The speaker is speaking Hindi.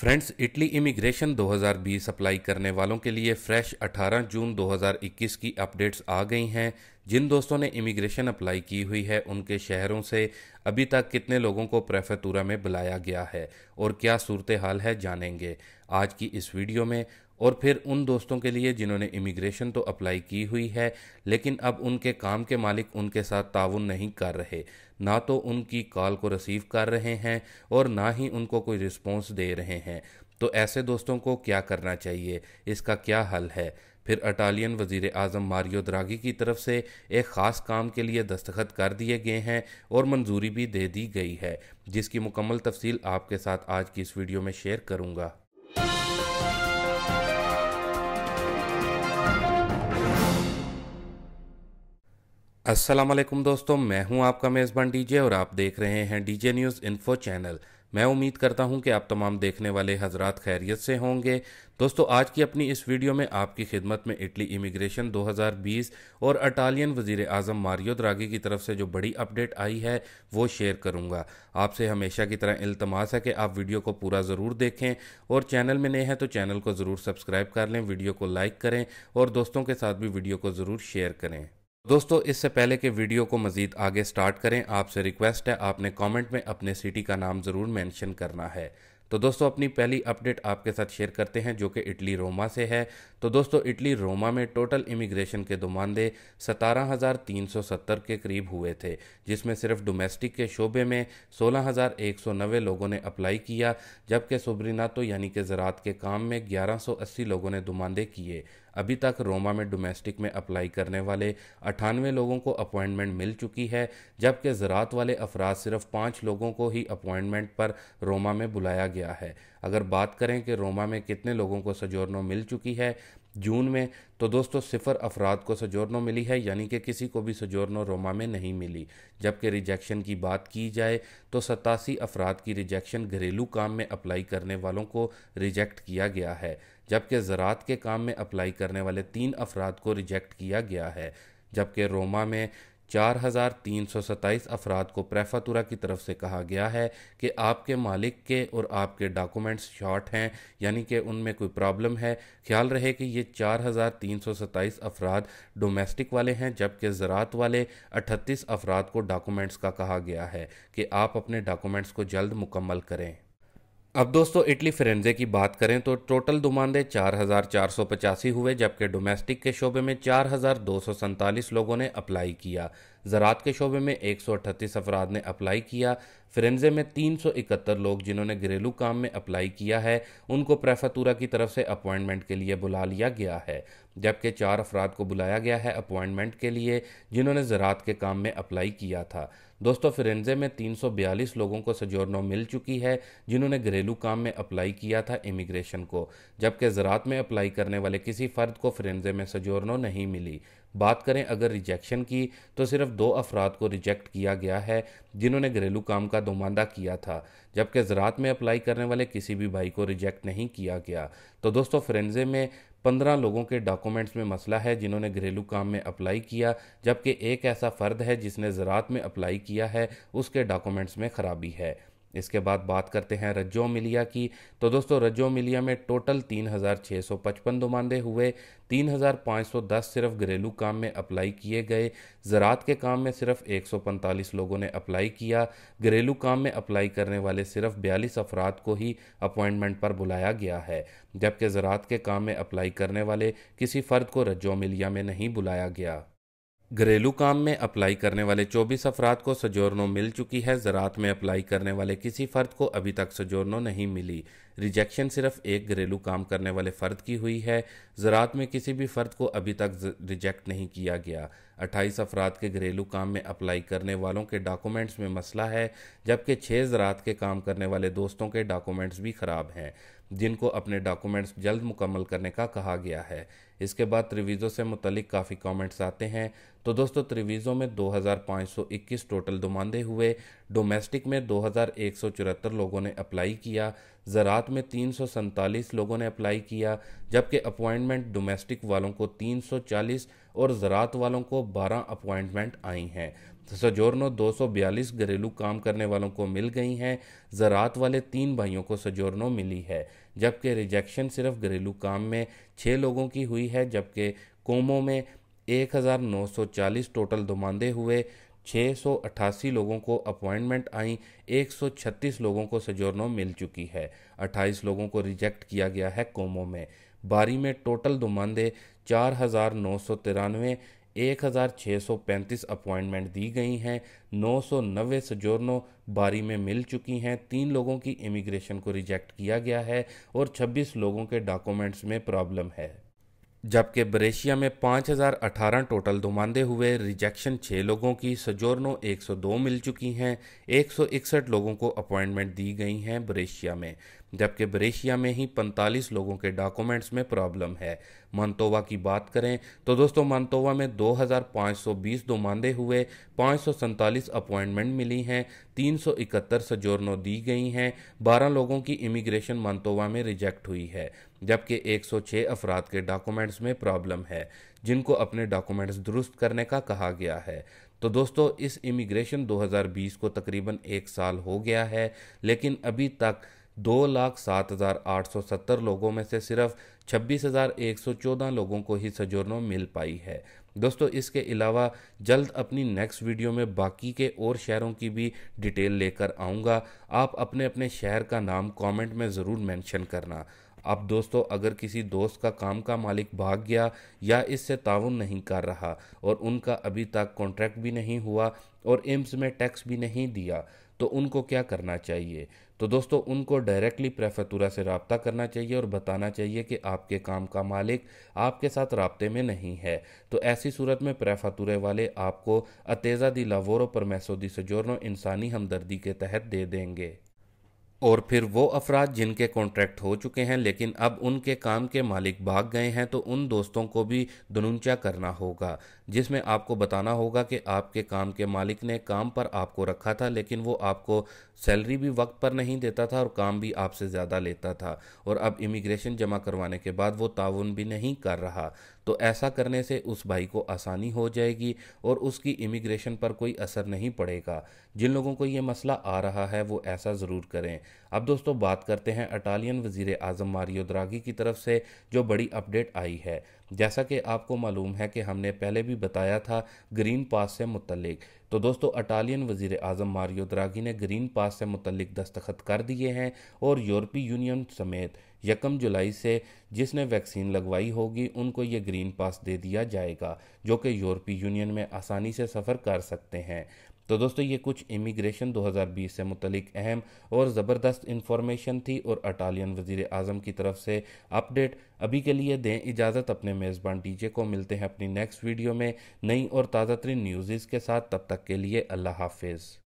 फ्रेंड्स इटली इमिग्रेशन 2020 अप्लाई करने वालों के लिए फ्रेश 18 जून 2021 की अपडेट्स आ गई हैं जिन दोस्तों ने इमिग्रेशन अप्लाई की हुई है उनके शहरों से अभी तक कितने लोगों को प्रेफेतूरा में बुलाया गया है और क्या सूरत हाल है जानेंगे आज की इस वीडियो में और फिर उन दोस्तों के लिए जिन्होंने इमिग्रेशन तो अप्लाई की हुई है लेकिन अब उनके काम के मालिक उनके साथ ताउन नहीं कर रहे ना तो उनकी कॉल को रिसीव कर रहे हैं और ना ही उनको कोई रिस्पॉन्स दे रहे हैं तो ऐसे दोस्तों को क्या करना चाहिए इसका क्या हल है फिर अटालियन वजीर अजम मारियो द्रागी की तरफ से एक ख़ास काम के लिए दस्तखत कर दिए गए हैं और मंजूरी भी दे दी गई है जिसकी मुकम्मल तफसील आपके साथ आज की इस वीडियो में शेयर करूँगा असलम दोस्तों मैं हूं आपका मेज़बान डीजे और आप देख रहे हैं डीजे न्यूज़ इन्फो चैनल मैं उम्मीद करता हूं कि आप तमाम देखने वाले हजरात खैरियत से होंगे दोस्तों आज की अपनी इस वीडियो में आपकी खिदमत में इटली इमिग्रेशन 2020 और अटालियन वजीर आजम मारियो द्रागी की तरफ से जो बड़ी अपडेट आई है वो शेयर करूंगा आपसे हमेशा की तरह इल्तमास है कि आप वीडियो को पूरा ज़रूर देखें और चैनल में नए हैं तो चैनल को ज़रूर सब्सक्राइब कर लें वीडियो को लाइक करें और दोस्तों के साथ भी वीडियो को ज़रूर शेयर करें दोस्तों इससे पहले के वीडियो को मज़ीद आगे स्टार्ट करें आपसे रिक्वेस्ट है आपने कमेंट में अपने सिटी का नाम ज़रूर मेंशन करना है तो दोस्तों अपनी पहली अपडेट आपके साथ शेयर करते हैं जो कि इटली रोमा से है तो दोस्तों इटली रोमा में टोटल इमिग्रेशन के दुमांदे सतारह हज़ार तीन सौ सत्तर के करीब हुए थे जिसमें सिर्फ डोमेस्टिक के शोबे में सोलह हज़ार एक सौ नबे लोगों ने अप्लाई किया जबकि सोब्रीनातो यानी कि ज़रात के काम में ग्यारह सौ अस्सी लोगों ने दुमांदे किए अभी तक रोमा में डोमेस्टिक में अप्लाई करने वाले अठानवे लोगों को अपॉइंटमेंट मिल चुकी है जबकि ज़रात वाले अफराद सिर्फ पाँच लोगों को ही अपॉइंटमेंट पर रोमा में बुलाया गया गया है अगर बात करें कि रोमा में कितने लोगों को सजोरनो मिल चुकी है जून में तो दोस्तों सिफर अफराद को सजोरनो मिली है यानी कि किसी को भी सजोरनो रोमा में नहीं मिली जबकि रिजेक्शन की बात की जाए तो सतासी अफराद की रिजेक्शन घरेलू काम में अप्लाई करने वालों को रिजेक्ट किया गया है जबकि ज़रात के काम में अप्लाई करने वाले तीन अफराद को रिजेक्ट किया गया है जबकि रोमा में चार हज़ार तीन सौ सत्ताईस अफराद को प्रेफातुरा की तरफ से कहा गया है कि आपके मालिक के और आपके डॉक्यूमेंट्स शॉर्ट हैं यानी कि उनमें कोई प्रॉब्लम है ख्याल रहे कि ये चार हज़ार तीन सौ सत्ताईस अफराद डोमेस्टिक वाले हैं जबकि ज़रात वाले अठतीस अफराद को डॉक्यूमेंट्स का कहा गया है कि आप अपने डॉक्यूमेंट्स को जल्द मुकम्मल करें अब दोस्तों इटली फिरेंजे की बात करें तो टोटल दुमांदे चार हजार चार सौ पचासी हुए जबकि डोमेस्टिक के शोबे में चार हजार दो सौ सैंतालीस लोगों ने अप्लाई किया ज़रात के शोबे में एक सौ अठतीस अफराद ने अप्लाई किया फिरेंजे में तीन सौ इकहत्तर लोग जिन्होंने घरेलू काम में अप्लाई किया है उनको प्रेफातूरा की तरफ से अपॉइंटमेंट के लिए बुला लिया गया है जबकि चार अफराद को बुलाया गया है अपॉइंटमेंट के लिए जिन्होंने ज़रात के काम में अप्लाई किया था दोस्तों फिरेंजे में 342 लोगों को सजोरनो मिल चुकी है जिन्होंने घरेलू काम में अप्लाई किया था इमिग्रेशन को जबकि ज़रात में अप्लाई करने वाले किसी फ़र्द को फिरेंजे में सजोरनो नहीं मिली बात करें अगर रिजेक्शन की तो सिर्फ दो अफराद को रिजेक्ट किया गया है जिन्होंने घरेलू काम का दोमांदा किया था जबकि ज़रात में अप्लाई करने वाले किसी भी भाई को रिजेक्ट नहीं किया गया तो दोस्तों फ्रेंजे में पंद्रह लोगों के डॉक्यूमेंट्स में मसला है जिन्होंने घरेलू काम में अप्लाई किया जबकि एक ऐसा फ़र्द है जिसने ज़रात में अप्लाई किया है उसके डॉक्यूमेंट्स में ख़राबी है इसके बाद बात करते हैं रज्जो मिलिया की तो दोस्तों रज्जो मिलिया में टोटल 3,655 नुमाइंदे हुए 3,510 सिर्फ घरेलू काम में अप्लाई किए गए ज़रात के काम में सिर्फ 145 लोगों ने अप्लाई किया घरेलू काम में अप्लाई करने वाले सिर्फ बयालीस अफराद को ही अपॉइंटमेंट पर बुलाया गया है जबकि ज़रात के काम में अप्लाई करने वाले किसी फ़र्द को रज्जो मिलिया में नहीं बुलाया गया घरेलू काम में अप्लाई करने वाले 24 अफराद को सजोरनों मिल चुकी है ज़रात में अप्लाई करने वाले किसी फर्द को अभी तक सजोरनों नहीं मिली रिजेक्शन सिर्फ एक घरेलू काम करने वाले फ़र्द की हुई है ज़रात में किसी भी फ़र्द को अभी तक रिजेक्ट नहीं किया गया अट्ठाईस अफराद के घरेलू काम में अप्लाई करने वालों के डॉक्यूमेंट्स में मसला है जबकि छः ज़रात के काम करने वाले दोस्तों के डॉक्यूमेंट्स भी ख़राब हैं जिनको अपने डॉक्यूमेंट्स जल्द मुकम्मल करने का कहा गया है इसके बाद त्रिवीज़ों से मुतलिक काफ़ी कमेंट्स आते हैं तो दोस्तों त्रिवीज़ों में 2521 टोटल दुमांदे हुए डोमेस्टिक में दो लोगों ने अप्लाई किया ज़रात में तीन लोगों ने अप्लाई किया जबकि अपॉइंटमेंट डोमेस्टिक वालों को 340 और ज़रात वालों को 12 अपॉइंटमेंट आई हैं सजोरनो 242 घरेलू काम करने वालों को मिल गई हैं ज़रात वाले तीन भाइयों को सजोरनो मिली है जबकि रिजेक्शन सिर्फ घरेलू काम में छः लोगों की हुई है जबकि कोमो में 1940 टोटल दुमांदे हुए 688 लोगों को अपॉइंटमेंट आई 136 लोगों को सजोरनो मिल चुकी है 28 लोगों को रिजेक्ट किया गया है कोमो में बारी में टोटल दुमांदे चार हज़ार नौ सौ तिरानवे एक हज़ार छः सौ पैंतीस अपॉइंटमेंट दी गई हैं नौ सौ नब्बे सजोरनो बारी में मिल चुकी हैं तीन लोगों की इमिग्रेशन को रिजेक्ट किया गया है और छब्बीस लोगों के डॉक्यूमेंट्स में प्रॉब्लम है जबकि ब्रेशिया में 5018 टोटल दुमांदे हुए रिजेक्शन छः लोगों की सजोरनो 102 मिल चुकी हैं 161 लोगों को अपॉइंटमेंट दी गई हैं ब्रेशिया में जबकि ब्रेशिया में ही 45 लोगों के डॉक्यूमेंट्स में प्रॉब्लम है मंतोवा की बात करें तो दोस्तों मंतोवा में 2520 दुमांदे हुए पाँच अपॉइंटमेंट मिली हैं इकहत्तर सजोरनो दी गई हैं बारह लोगों की इमिग्रेशन मंतोवा में रिजेक्ट हुई है जबकि 106 अफराद के डॉक्यूमेंट्स में प्रॉब्लम है जिनको अपने डॉक्यूमेंट्स दुरुस्त करने का कहा गया है तो दोस्तों इस इमिग्रेशन 2020 को तकरीबन एक साल हो गया है लेकिन अभी तक दो लाख सात हज़ार आठ सौ सत्तर लोगों में से सिर्फ छब्बीस हज़ार एक सौ चौदह लोगों को ही सजोरनो मिल पाई है दोस्तों इसके अलावा जल्द अपनी नेक्स्ट वीडियो में बाकी के और शहरों की भी डिटेल लेकर आऊँगा आप अपने अपने शहर का नाम कमेंट में ज़रूर मेंशन करना अब दोस्तों अगर किसी दोस्त का काम का मालिक भाग गया या इससे ताउन नहीं कर रहा और उनका अभी तक कॉन्ट्रैक्ट भी नहीं हुआ और एम्स में टैक्स भी नहीं दिया तो उनको क्या करना चाहिए तो दोस्तों उनको डायरेक्टली प्रेफेतुरा से रबता करना चाहिए और बताना चाहिए कि आपके काम का मालिक आपके साथ रबते में नहीं है तो ऐसी सूरत में प्रेफेतुरे वाले आपको अतेज़ा दी लावोरो परमेसो दी सजोरनो इंसानी हमदर्दी के तहत दे देंगे और फिर वो अफराद जिनके कॉन्ट्रैक्ट हो चुके हैं लेकिन अब उनके काम के मालिक भाग गए हैं तो उन दोस्तों को भी दुनुंचा करना होगा जिसमें आपको बताना होगा कि आपके काम के मालिक ने काम पर आपको रखा था लेकिन वो आपको सैलरी भी वक्त पर नहीं देता था और काम भी आपसे ज़्यादा लेता था और अब इमिग्रेशन जमा करवाने के बाद वो ताउन भी नहीं कर रहा तो ऐसा करने से उस भाई को आसानी हो जाएगी और उसकी इमिग्रेशन पर कोई असर नहीं पड़ेगा जिन लोगों को ये मसला आ रहा है वो ऐसा ज़रूर करें अब दोस्तों बात करते हैं अटालियन वजीर अजम मारियो द्रागी की तरफ से जो बड़ी अपडेट आई है जैसा कि आपको मालूम है कि हमने पहले भी बताया था ग्रीन पास से मुतलिक तो दोस्तों अटालियन वजीर अजम मारियो द्रागी ने ग्रीन पास से मुतलिक दस्तखत कर दिए हैं और यूरोपीय यूनियन समेत यकम जुलाई से जिसने वैक्सीन लगवाई होगी उनको ये ग्रीन पास दे दिया जाएगा जो कि यूरोपीय यूनियन में आसानी से सफ़र कर सकते हैं तो दोस्तों ये कुछ इमिग्रेशन 2020 से मुतलिक अहम और ज़बरदस्त इन्फॉर्मेशन थी और अटालियन वजीर अजम की तरफ से अपडेट अभी के लिए दें इजाज़त अपने मेज़बान डीजे को मिलते हैं अपनी नेक्स्ट वीडियो में नई और ताज़ा तरीन न्यूज़ के साथ तब तक के लिए अल्लाह हाफिज़